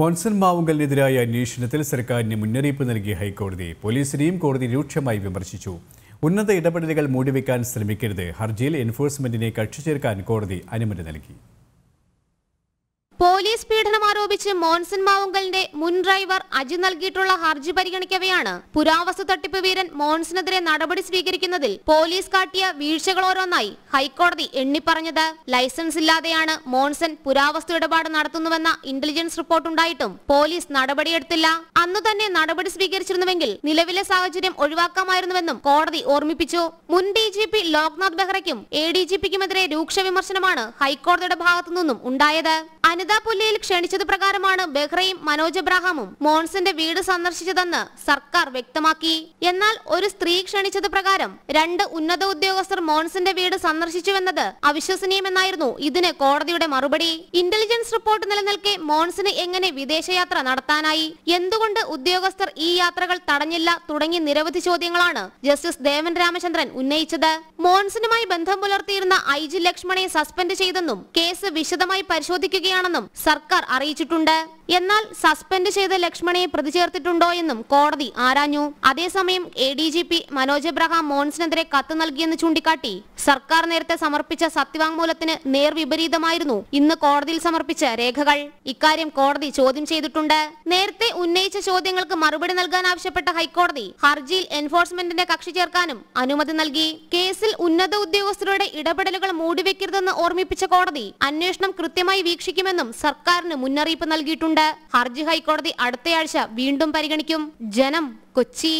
മോൻസൺ മാവുങ്കലിനെതിരായ അന്വേഷണത്തിൽ സർക്കാരിന് മുന്നറിയിപ്പ് നൽകിയ ഹൈക്കോടതി പോലീസിനെയും കോടതി രൂക്ഷമായി വിമർശിച്ചു ഉന്നത ഇടപെടലുകൾ മൂടിവെക്കാൻ ശ്രമിക്കരുത് ഹർജിയിൽ എൻഫോഴ്സ്മെന്റിനെ കക്ഷി ചേർക്കാൻ കോടതി അനുമതി നൽകി പോലീസ് പീഡനം ആരോപിച്ച് മോൻസൺ മാവുങ്കലിന്റെ മുൻ ഡ്രൈവർ അജി നൽകിയിട്ടുള്ള ഹർജി പരിഗണിക്കവെയാണ് പുരാവസ്തു തട്ടിപ്പ് വീരൻ മോൻസനെതിരെ നടപടി സ്വീകരിക്കുന്നതിൽ പോലീസ് കാട്ടിയ വീഴ്ചകൾ ഓരോന്നായി ഹൈക്കോടതി എണ്ണിപ്പറഞ്ഞത് ലൈസൻസ് ഇല്ലാതെയാണ് മോൺസൺ പുരാവസ്തു ഇടപാട് നടത്തുന്നുവെന്ന ഇന്റലിജൻസ് ഉണ്ടായിട്ടും പോലീസ് നടപടിയെടുത്തില്ല അന്നു തന്നെ നടപടി സ്വീകരിച്ചിരുന്നുവെങ്കിൽ നിലവിലെ സാഹചര്യം ഒഴിവാക്കാമായിരുന്നുവെന്നും കോടതി ഓർമ്മിപ്പിച്ചു മുൻ ഡി ജി പി ലോക്നാഥ് ബെഹ്റയ്ക്കും എ ഡി ജി പിക്കുമെതിരെ രൂക്ഷ വിമർശനമാണ് ഹൈക്കോടതിയുടെ ഭാഗത്തുനിന്നും ഉണ്ടായത് അനിതാ പുല്ലിയിൽ ക്ഷണിച്ചത് പ്രകാരമാണ് ബെഹ്റയും മനോജ് എബ്രാഹാമും മോൺസിന്റെ വീട് സന്ദർശിച്ചതെന്ന് സർക്കാർ വ്യക്തമാക്കി എന്നാൽ ഒരു സ്ത്രീ ക്ഷണിച്ചത് പ്രകാരം രണ്ട് ഉന്നത ഉദ്യോഗസ്ഥർ മോൺസിന്റെ വീട് സന്ദർശിച്ചുവെന്നത് അവിശ്വസനീയമെന്നായിരുന്നു ഇതിന് കോടതിയുടെ മറുപടി ഇന്റലിജൻസ് റിപ്പോർട്ട് നിലനിൽക്കെ മോൺസിന് എങ്ങനെ വിദേശയാത്ര നടത്താനായി എന്തുകൊണ്ട് ഉദ്യോഗസ്ഥർ ഈ യാത്രകൾ തടഞ്ഞില്ല തുടങ്ങി നിരവധി ചോദ്യങ്ങളാണ് ജസ്റ്റിസ് ദേവൻ രാമചന്ദ്രൻ ഉന്നയിച്ചത് മോൺസിനുമായി ബന്ധം പുലർത്തിയിരുന്ന ഐ ജി ലക്ഷ്മണെ സസ്പെൻഡ് ചെയ്തെന്നും കേസ് വിശദമായി പരിശോധിക്കുകയാണ് തന്നെയാണെന്നും സർക്കാർ അറിയിച്ചിട്ടുണ്ട് എന്നാൽ സസ്പെൻഡ് ചെയ്ത ലക്ഷ്മണയെ പ്രതി എന്നും കോടതി ആരാഞ്ഞു അതേസമയം A D G P Manoj Abraham മോൻസിനെതിരെ കത്ത് നൽകിയെന്ന് ചൂണ്ടിക്കാട്ടി സർക്കാർ നേരത്തെ സമർപ്പിച്ച സത്യവാങ്മൂലത്തിന് നേർവിപരീതമായിരുന്നു ഇന്ന് കോടതിയിൽ സമർപ്പിച്ച രേഖകൾ ഇക്കാര്യം കോടതി ചോദ്യം ചെയ്തിട്ടുണ്ട് നേരത്തെ ഉന്നയിച്ച ചോദ്യങ്ങൾക്ക് മറുപടി നൽകാൻ ആവശ്യപ്പെട്ട ഹൈക്കോടതി ഹർജിയിൽ എൻഫോഴ്സ്മെന്റിന്റെ കക്ഷി ചേർക്കാനും അനുമതി നൽകി കേസിൽ ഉന്നത ഉദ്യോഗസ്ഥരുടെ ഇടപെടലുകൾ മൂടിവെക്കരുതെന്ന് ഓർമ്മിപ്പിച്ച കോടതി അന്വേഷണം കൃത്യമായി വീക്ഷിക്കുമെന്ന് നൽകുമെന്നും സർക്കാരിന് മുന്നറിയിപ്പ് നൽകിയിട്ടുണ്ട് ഹർജി ഹൈക്കോടതി അടുത്തയാഴ്ച വീണ്ടും പരിഗണിക്കും ജനം കൊച്ചി